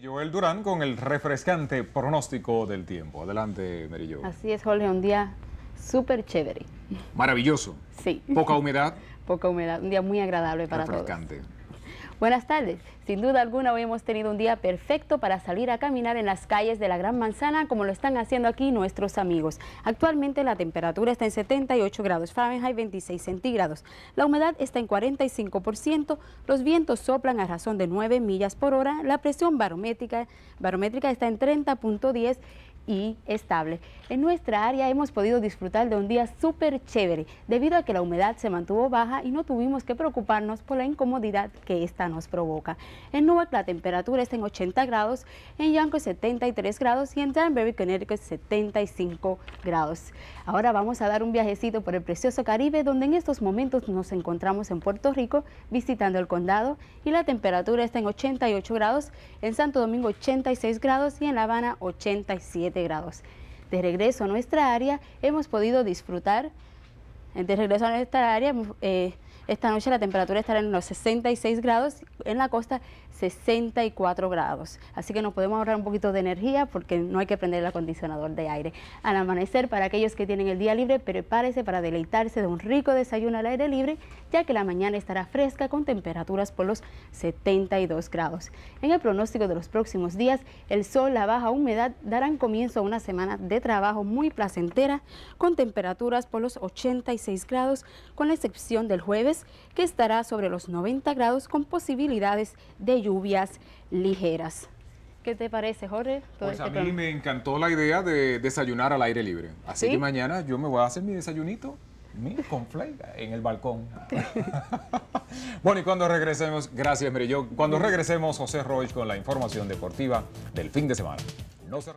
Y Joel Durán con el refrescante pronóstico del tiempo. Adelante, Merillo. Así es, Jorge, un día súper chévere. Maravilloso. Sí. Poca humedad. Poca humedad, un día muy agradable para todos. Refrescante. Buenas tardes. Sin duda alguna hoy hemos tenido un día perfecto para salir a caminar en las calles de la Gran Manzana como lo están haciendo aquí nuestros amigos. Actualmente la temperatura está en 78 grados Fahrenheit, 26 centígrados. La humedad está en 45%, los vientos soplan a razón de 9 millas por hora, la presión barométrica, barométrica está en 30.10 y estable. En nuestra área hemos podido disfrutar de un día súper chévere debido a que la humedad se mantuvo baja y no tuvimos que preocuparnos por la incomodidad que esta nos provoca. En Newark la temperatura está en 80 grados, en Yanko 73 grados y en Danbury, Connecticut 75 grados. Ahora vamos a dar un viajecito por el precioso Caribe donde en estos momentos nos encontramos en Puerto Rico visitando el condado y la temperatura está en 88 grados, en Santo Domingo 86 grados y en La Habana 87 grados. De regreso a nuestra área hemos podido disfrutar, de regreso a nuestra área eh, esta noche la temperatura estará en los 66 grados, en la costa 64 grados. Así que nos podemos ahorrar un poquito de energía porque no hay que prender el acondicionador de aire. Al amanecer, para aquellos que tienen el día libre, prepárese para deleitarse de un rico desayuno al aire libre, ya que la mañana estará fresca con temperaturas por los 72 grados. En el pronóstico de los próximos días, el sol, la baja humedad darán comienzo a una semana de trabajo muy placentera con temperaturas por los 86 grados, con la excepción del jueves que estará sobre los 90 grados con posibilidades de lluvias ligeras. ¿Qué te parece, Jorge? Pues a este mí me encantó la idea de desayunar al aire libre. Así que mañana yo me voy a hacer mi desayunito con Flay en el balcón. bueno, y cuando regresemos, gracias, Mire, yo Cuando regresemos, José Roy con la información deportiva del fin de semana. No se...